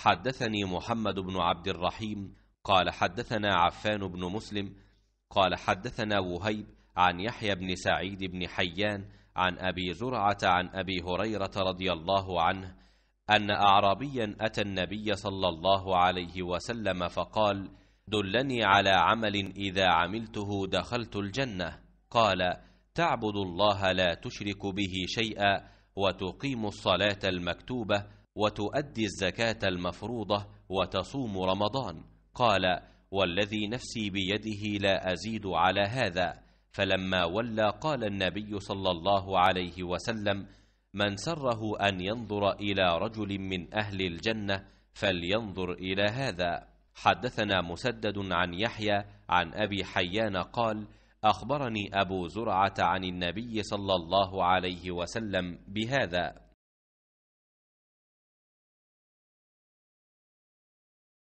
حدثني محمد بن عبد الرحيم قال حدثنا عفان بن مسلم قال حدثنا وهيب عن يحيى بن سعيد بن حيان عن أبي زرعة عن أبي هريرة رضي الله عنه أن أعرابيا أتى النبي صلى الله عليه وسلم فقال دلني على عمل إذا عملته دخلت الجنة قال تعبد الله لا تشرك به شيئا وتقيم الصلاة المكتوبة وتؤدي الزكاة المفروضة وتصوم رمضان قال والذي نفسي بيده لا أزيد على هذا فلما ولى قال النبي صلى الله عليه وسلم من سره أن ينظر إلى رجل من أهل الجنة فلينظر إلى هذا حدثنا مسدد عن يحيى عن أبي حيان قال أخبرني أبو زرعة عن النبي صلى الله عليه وسلم بهذا